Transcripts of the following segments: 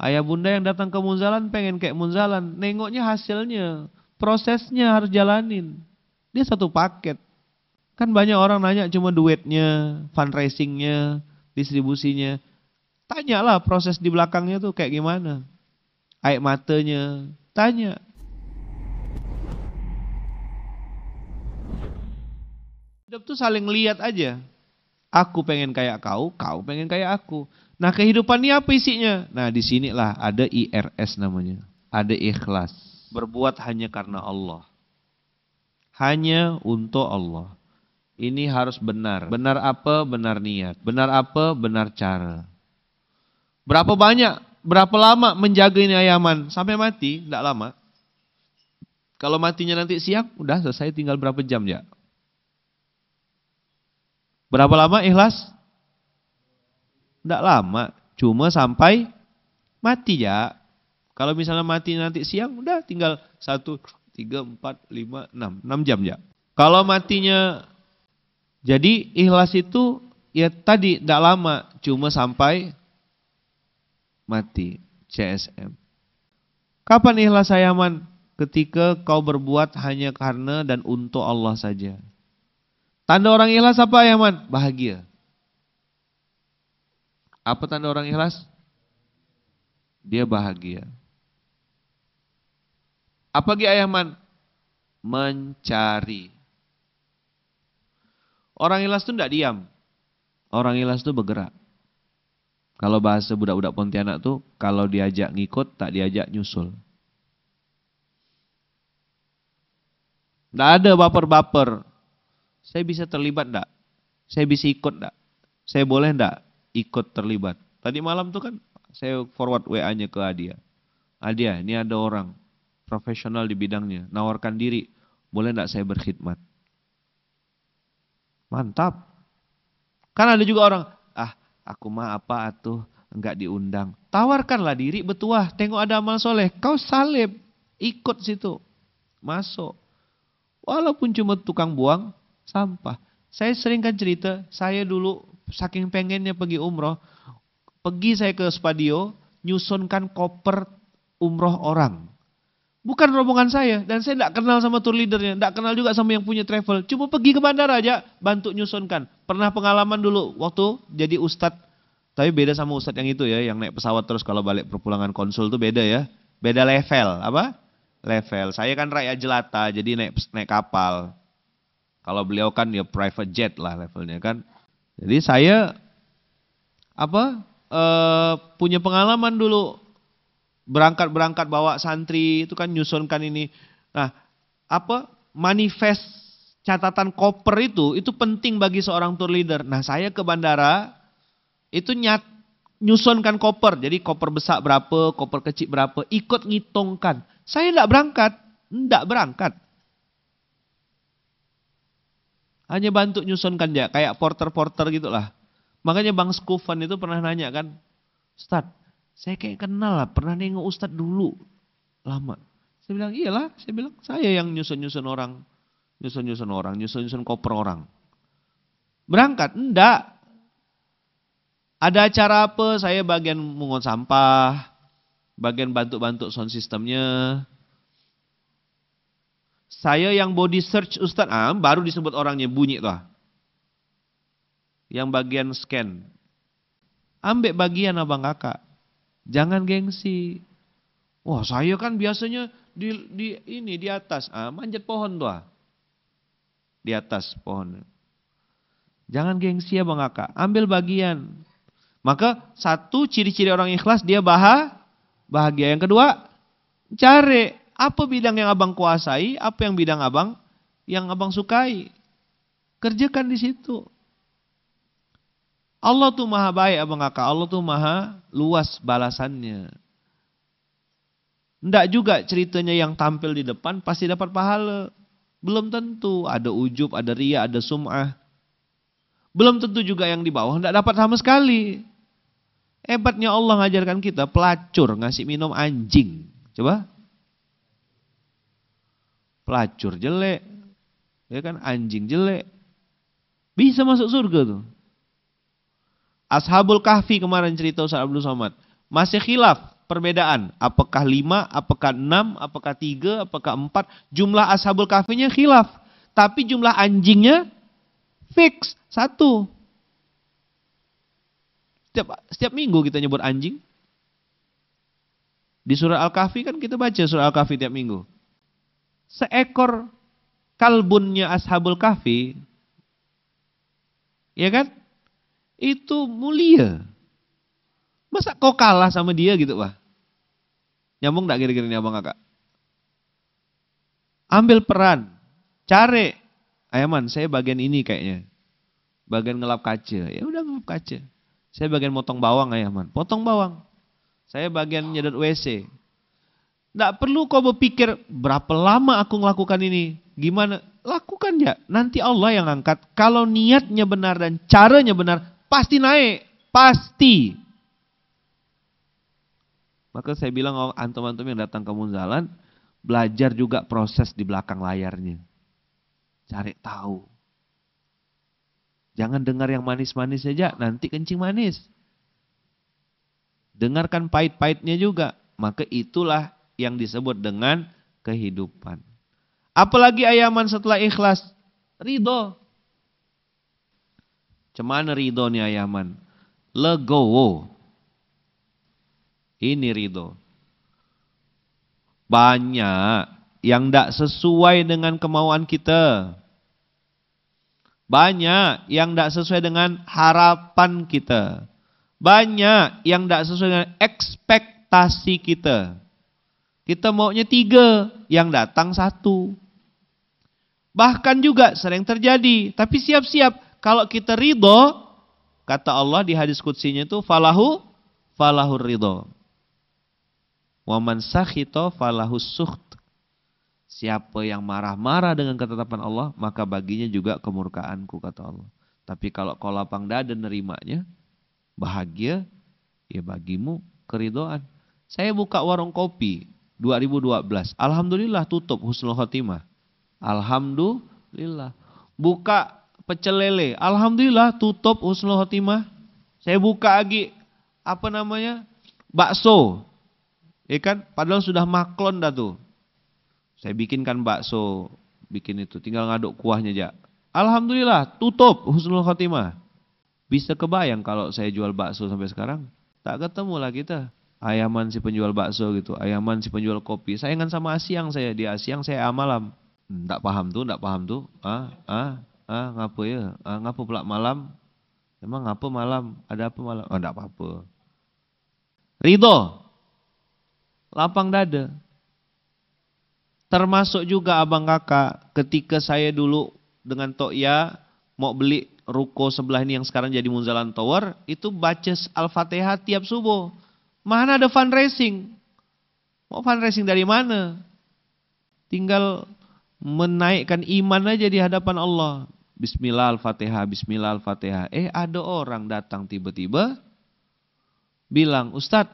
Ayah bunda yang datang ke Munzalan pengen kayak Munzalan. Nengoknya hasilnya. Prosesnya harus jalanin. Dia satu paket. Kan banyak orang nanya cuma duitnya, fundraisingnya, distribusinya. Tanyalah proses di belakangnya tuh kayak gimana. Air matanya, tanya. Hidup tuh saling lihat aja. Aku pengen kayak kau, kau pengen kayak aku. Nah kehidupan ini apa isinya? Nah di disinilah ada IRS namanya. Ada ikhlas. Berbuat hanya karena Allah. Hanya untuk Allah. Ini harus benar. Benar apa? Benar niat. Benar apa? Benar cara. Berapa banyak? Berapa lama menjaga ini ayaman? Sampai mati? Tidak lama. Kalau matinya nanti siang, udah selesai tinggal berapa jam ya? Berapa lama ikhlas? Tidak lama, cuma sampai mati ya. Kalau misalnya mati nanti siang, udah tinggal satu, tiga, empat, lima, enam, enam jam ya. Kalau matinya, jadi ikhlas itu ya tadi tidak lama, cuma sampai mati. CSM. Kapan ikhlas sayaman? Ketika kau berbuat hanya karena dan untuk Allah saja. Tanda orang ikhlas apa ya man? Bahagia. Apa tanda orang ikhlas? Dia bahagia. Apa Gi Mencari. Orang ikhlas itu tidak diam. Orang ikhlas itu bergerak. Kalau bahasa budak-budak Pontianak tuh, kalau diajak ngikut, tak diajak nyusul. Tidak ada baper-baper. Saya bisa terlibat tidak? Saya bisa ikut tidak? Saya boleh tidak? ikut terlibat. Tadi malam tuh kan saya forward WA-nya ke Adia. Adia, ini ada orang profesional di bidangnya, nawarkan diri, boleh nggak saya berkhidmat? Mantap. Kan ada juga orang, ah aku mah apa atuh nggak diundang. Tawarkanlah diri betuah, tengok ada amal soleh, kau salib, ikut situ, masuk. Walaupun cuma tukang buang sampah. Saya seringkan cerita, saya dulu saking pengennya pergi umroh, pergi saya ke Spadio, nyusunkan koper umroh orang. Bukan rombongan saya dan saya tidak kenal sama tour leadernya, tidak kenal juga sama yang punya travel. Cuma pergi ke bandara aja, bantu nyusunkan. Pernah pengalaman dulu waktu jadi Ustad, tapi beda sama Ustad yang itu ya, yang naik pesawat terus kalau balik perpulangan konsul tuh beda ya, beda level apa? Level. Saya kan rakyat jelata, jadi naik naik kapal. Kalau beliau kan ya private jet lah levelnya kan. Jadi saya apa e, punya pengalaman dulu berangkat-berangkat bawa santri itu kan nyusunkan ini. Nah, apa manifest catatan koper itu itu penting bagi seorang tour leader. Nah, saya ke bandara itu nyat nyusunkan koper. Jadi koper besar berapa, koper kecil berapa, ikut ngitungkan. Saya enggak berangkat, enggak berangkat. Hanya bantu nyusunkan kan ya, kayak porter-porter gitulah. Makanya Bang Skufan itu pernah nanya kan, Ustad, saya kayak kenal lah, pernah nengok Ustaz dulu, lama. Saya bilang, iyalah, saya bilang, saya yang nyusun-nyusun orang, nyusun-nyusun orang, nyusun-nyusun koper orang. Berangkat? Enggak. Ada acara apa, saya bagian mengon sampah, bagian bantu-bantu sound systemnya, saya yang body search Ustaz Am ah, baru disebut orangnya bunyi tuh. Yang bagian scan. Ambek bagian abang kakak. Jangan gengsi. Wah saya kan biasanya di, di ini di atas. Ah, manjat pohon tuh. Di atas pohon. Jangan gengsi ya bang kakak. Ambil bagian. Maka satu ciri-ciri orang ikhlas dia bahagia. Bahagia. Yang kedua cari apa bidang yang abang kuasai, apa yang bidang abang yang abang sukai. Kerjakan di situ. Allah tuh maha baik abang kakak. Allah tuh maha luas balasannya. Enggak juga ceritanya yang tampil di depan pasti dapat pahala. Belum tentu. Ada ujub, ada ria, ada sum'ah. Belum tentu juga yang di bawah enggak dapat sama sekali. Hebatnya Allah mengajarkan kita pelacur ngasih minum anjing. Coba pelacur jelek, ya kan anjing jelek. Bisa masuk surga tuh. Ashabul Kahfi kemarin cerita Ustaz Abdul Somad. Masih khilaf perbedaan. Apakah lima, apakah enam, apakah tiga, apakah empat. Jumlah Ashabul Kahfinya khilaf. Tapi jumlah anjingnya fix. Satu. Setiap, setiap minggu kita nyebut anjing. Di surah Al-Kahfi kan kita baca surah Al-Kahfi tiap minggu seekor kalbunnya ashabul kahfi, ya kan? Itu mulia. Masa kau kalah sama dia gitu, Pak? Nyambung gak kira-kira ini abang kakak? Ambil peran, cari. Ayaman, eh, saya bagian ini kayaknya. Bagian ngelap kaca. Ya udah ngelap kaca. Saya bagian motong bawang Ayaman. Eh, Potong bawang. Saya bagian nyedot WC. Tidak perlu kau berpikir berapa lama aku melakukan ini, gimana. Lakukan ya, nanti Allah yang angkat. Kalau niatnya benar dan caranya benar, pasti naik. Pasti. Maka saya bilang oh, antum-antum yang datang ke Munzalan, belajar juga proses di belakang layarnya. Cari tahu. Jangan dengar yang manis-manis saja, nanti kencing manis. Dengarkan pahit-pahitnya juga. Maka itulah yang disebut dengan kehidupan. Apalagi ayaman setelah ikhlas, ridho. Cuman ridho nih ayaman? Legowo. Ini ridho. Banyak yang tidak sesuai dengan kemauan kita. Banyak yang tidak sesuai dengan harapan kita. Banyak yang tidak sesuai dengan ekspektasi kita. Kita maunya tiga, yang datang satu. Bahkan juga sering terjadi. Tapi siap-siap, kalau kita ridho, kata Allah di hadis kutsinya itu, falahu, falahu ridho. Waman sakhito falahu suht. Siapa yang marah-marah dengan ketetapan Allah, maka baginya juga kemurkaanku, kata Allah. Tapi kalau kau lapang dada nerimanya, bahagia, ya bagimu keridoan. Saya buka warung kopi, 2012. Alhamdulillah tutup husnul khotimah. Alhamdulillah. Buka pecel lele. Alhamdulillah tutup husnul khotimah. Saya buka lagi apa namanya? bakso. Ya kan? Padahal sudah maklon dah tuh. Saya bikinkan bakso, bikin itu, tinggal ngaduk kuahnya aja. Alhamdulillah tutup husnul khotimah. Bisa kebayang kalau saya jual bakso sampai sekarang? Tak ketemu lah kita. Ayaman si penjual bakso gitu, ayaman si penjual kopi. Saya ingat sama siang saya, di siang saya malam. Tak hmm, paham tuh, tak paham tuh. Ah, ah, ah, ngapa ya? Ah, ngapa pula malam? Emang ngapa malam? Ada apa malam? Oh, tak apa-apa. Ridho. Lapang dada. Termasuk juga abang kakak ketika saya dulu dengan Tok Ya mau beli ruko sebelah ini yang sekarang jadi Munzalan Tower, itu baca Al-Fatihah tiap subuh Mana ada fundraising? Mau fundraising dari mana? Tinggal menaikkan iman aja di hadapan Allah. Bismillah al-Fatihah, Bismillah al-Fatihah. Eh ada orang datang tiba-tiba bilang, Ustadz,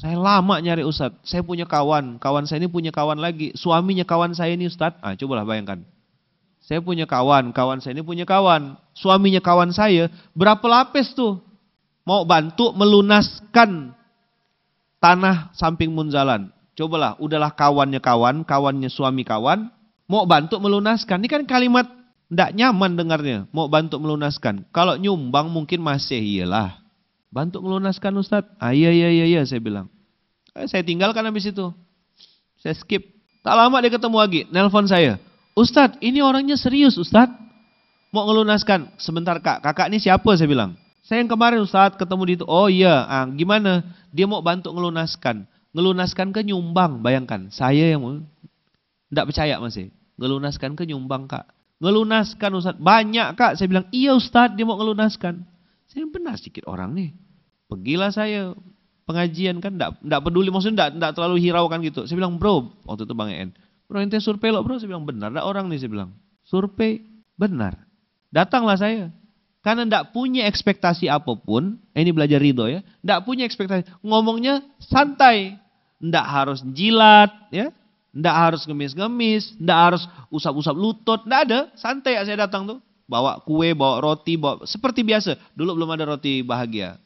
saya lama nyari Ustadz, saya punya kawan, kawan saya ini punya kawan lagi, suaminya kawan saya ini Ustadz. Ah, cobalah bayangkan. Saya punya kawan, kawan saya ini punya kawan, suaminya kawan saya, berapa lapis tuh mau bantu melunaskan tanah samping Munzalan. Cobalah, udahlah kawannya kawan, kawannya suami kawan, mau bantu melunaskan. Ini kan kalimat tidak nyaman dengarnya, mau bantu melunaskan. Kalau nyumbang mungkin masih iyalah. Bantu melunaskan Ustaz. Ah, iya, iya, iya, iya, saya bilang. Eh, saya tinggalkan habis itu. Saya skip. Tak lama dia ketemu lagi, nelpon saya. Ustaz, ini orangnya serius Ustaz. Mau melunaskan. Sebentar kak, kakak ini siapa? Saya bilang. Saya yang kemarin Ustaz ketemu di itu. Oh iya, ah, gimana? Dia mau bantu ngelunaskan. Ngelunaskan ke nyumbang, bayangkan. Saya yang mau. Tidak percaya masih. Ngelunaskan ke nyumbang kak. Ngelunaskan Ustaz. Banyak kak. Saya bilang, iya Ustaz dia mau ngelunaskan. Saya benar sedikit orang nih. Pergilah saya pengajian kan tidak peduli maksudnya tidak terlalu hiraukan gitu. Saya bilang bro waktu itu bang En, bro ente survei lo bro. Saya bilang benar, ada orang nih saya bilang survei benar. Datanglah saya, karena tidak punya ekspektasi apapun, ini belajar ridho ya, tidak punya ekspektasi, ngomongnya santai, tidak harus jilat, ya, tidak harus ngemis-ngemis, tidak harus usap-usap lutut, tidak ada, santai saya datang tuh, bawa kue, bawa roti, bawa seperti biasa. Dulu belum ada roti bahagia,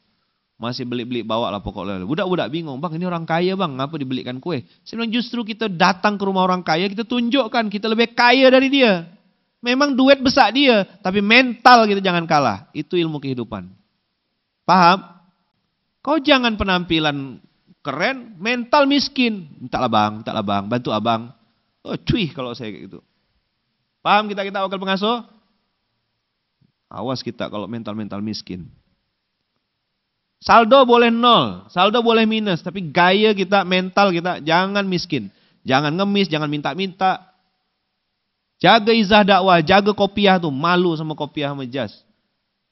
masih beli-beli bawa lah pokoknya. Budak-budak bingung, bang ini orang kaya bang, ngapa dibelikan kue? Saya justru kita datang ke rumah orang kaya, kita tunjukkan kita lebih kaya dari dia. Memang duet besar dia, tapi mental kita gitu jangan kalah. Itu ilmu kehidupan. Paham? Kau jangan penampilan keren, mental miskin. Mintalah bang, mintalah bang, bantu abang. Oh cuy kalau saya kayak gitu. Paham kita-kita wakil pengasuh? Awas kita kalau mental-mental miskin. Saldo boleh nol, saldo boleh minus, tapi gaya kita, mental kita jangan miskin. Jangan ngemis, jangan minta-minta, Jaga izah dakwah, jaga kopiah tuh, malu sama kopiah mejas.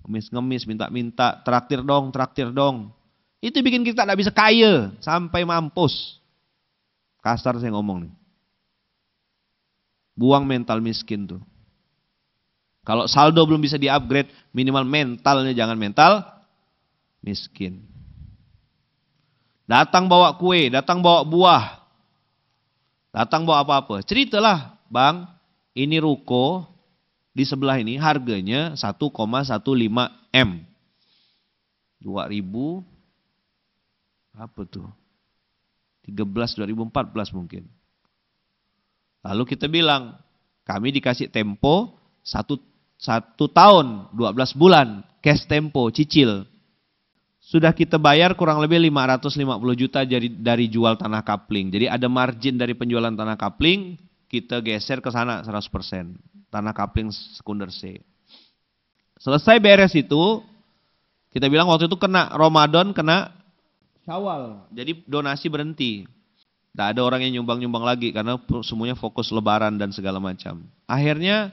Ngemis-ngemis, minta-minta, traktir dong, traktir dong. Itu bikin kita tidak bisa kaya sampai mampus. Kasar saya ngomong nih. Buang mental miskin tuh. Kalau saldo belum bisa diupgrade minimal mentalnya jangan mental miskin. Datang bawa kue, datang bawa buah. Datang bawa apa-apa. Ceritalah, Bang, ini ruko di sebelah ini harganya 1,15 M. 2000 apa tuh? 13 2014 mungkin. Lalu kita bilang, kami dikasih tempo satu, satu tahun 12 bulan cash tempo cicil. Sudah kita bayar kurang lebih 550 juta dari, dari jual tanah kapling. Jadi ada margin dari penjualan tanah kapling kita geser ke sana 100%. Tanah kapling sekunder C. Selesai beres itu, kita bilang waktu itu kena Ramadan, kena Syawal. Jadi donasi berhenti. Tidak ada orang yang nyumbang-nyumbang lagi karena semuanya fokus lebaran dan segala macam. Akhirnya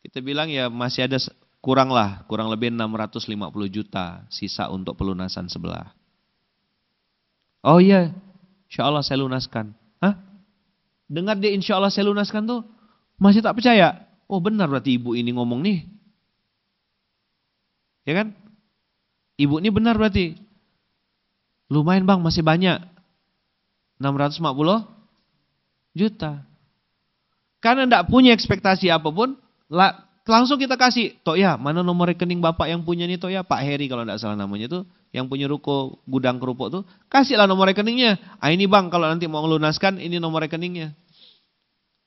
kita bilang ya masih ada kurang lah, kurang lebih 650 juta sisa untuk pelunasan sebelah. Oh iya, insya Allah saya lunaskan dengar dia insya Allah saya lunaskan tuh, masih tak percaya. Oh benar berarti ibu ini ngomong nih. Ya kan? Ibu ini benar berarti. Lumayan bang, masih banyak. 650 juta. Karena tidak punya ekspektasi apapun, langsung kita kasih. Tok ya, mana nomor rekening bapak yang punya nih Tok ya? Pak Heri kalau tidak salah namanya tuh, Yang punya ruko gudang kerupuk tuh. Kasihlah nomor rekeningnya. Ah ini bang kalau nanti mau melunaskan ini nomor rekeningnya.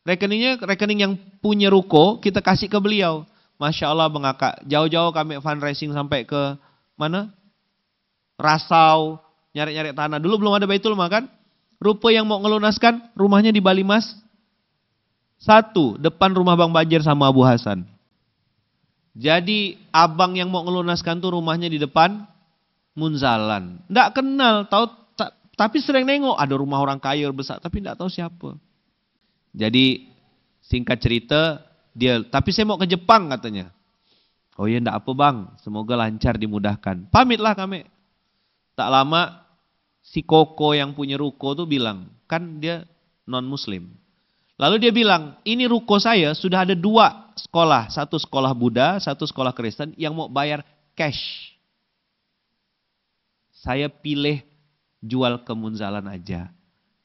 Rekeningnya rekening yang punya ruko kita kasih ke beliau. Masya Allah bang Jauh-jauh kami fundraising sampai ke mana? Rasau. Nyari-nyari tanah. Dulu belum ada Baitul Makan. Rupa yang mau ngelunaskan rumahnya di Bali Mas. Satu, depan rumah Bang Bajir sama Abu Hasan. Jadi abang yang mau ngelunaskan tuh rumahnya di depan Munzalan. Nggak kenal, tahu tapi sering nengok ada rumah orang kaya besar tapi nggak tahu siapa. Jadi singkat cerita dia tapi saya mau ke Jepang katanya. Oh iya ndak apa bang, semoga lancar dimudahkan. Pamitlah kami. Tak lama si Koko yang punya ruko tuh bilang, kan dia non muslim. Lalu dia bilang, ini ruko saya sudah ada dua sekolah. Satu sekolah Buddha, satu sekolah Kristen yang mau bayar cash. Saya pilih jual ke Munzalan aja.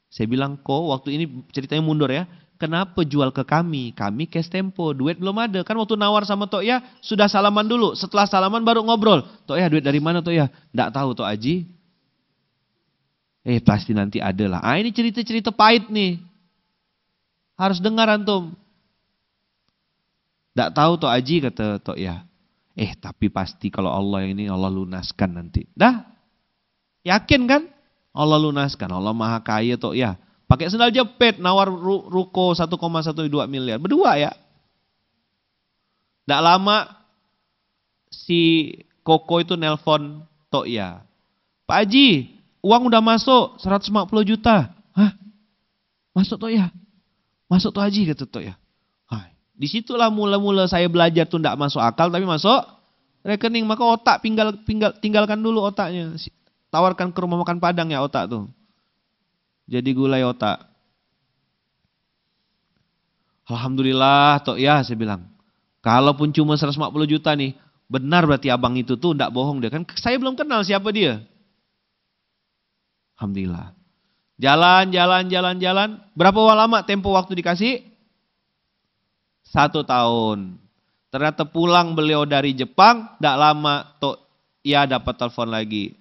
Saya bilang, kok waktu ini ceritanya mundur ya. Kenapa jual ke kami? Kami cash tempo, duit belum ada. Kan waktu nawar sama Tok ya, sudah salaman dulu. Setelah salaman baru ngobrol. Tok ya, duit dari mana Tok ya? Nggak tahu Tok Aji. Eh pasti nanti ada lah. Ah ini cerita-cerita pahit nih. Harus dengar antum. Tak tahu Tok Aji kata toh ya. Eh tapi pasti kalau Allah ini Allah lunaskan nanti. Dah. Yakin kan? Allah lunaskan. Allah maha kaya toh ya. Pakai sendal jepit nawar ruko 1,12 miliar. Berdua ya. Tak lama si Koko itu nelpon toh ya. Pak Aji, uang udah masuk 150 juta. Hah? Masuk toh ya? Masuk tuh haji gitu tuh ya. Hai. Disitulah mula-mula saya belajar tuh tidak masuk akal tapi masuk rekening. Maka otak pinggal, pinggal, tinggalkan dulu otaknya. Tawarkan ke rumah makan padang ya otak tuh. Jadi gulai otak. Alhamdulillah Tok ya saya bilang. Kalaupun cuma 150 juta nih. Benar berarti abang itu tuh tidak bohong dia kan. Saya belum kenal siapa dia. Alhamdulillah. Jalan, jalan, jalan, jalan. Berapa lama tempo waktu dikasih? Satu tahun. Ternyata pulang beliau dari Jepang, tidak lama tok ia dapat telepon lagi.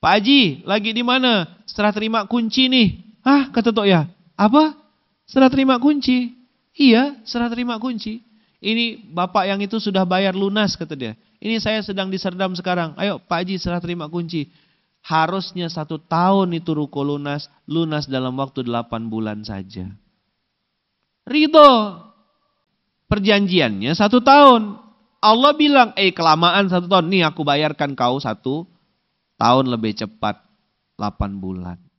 Pak Haji, lagi di mana? setelah terima kunci nih. Hah, kata tok ya. Apa? setelah terima kunci. Iya, setelah terima kunci. Ini bapak yang itu sudah bayar lunas kata dia. Ini saya sedang diserdam sekarang. Ayo Pak Haji setelah terima kunci harusnya satu tahun itu ruko lunas, lunas dalam waktu delapan bulan saja. Ridho, perjanjiannya satu tahun. Allah bilang, eh kelamaan satu tahun, nih aku bayarkan kau satu tahun lebih cepat, delapan bulan.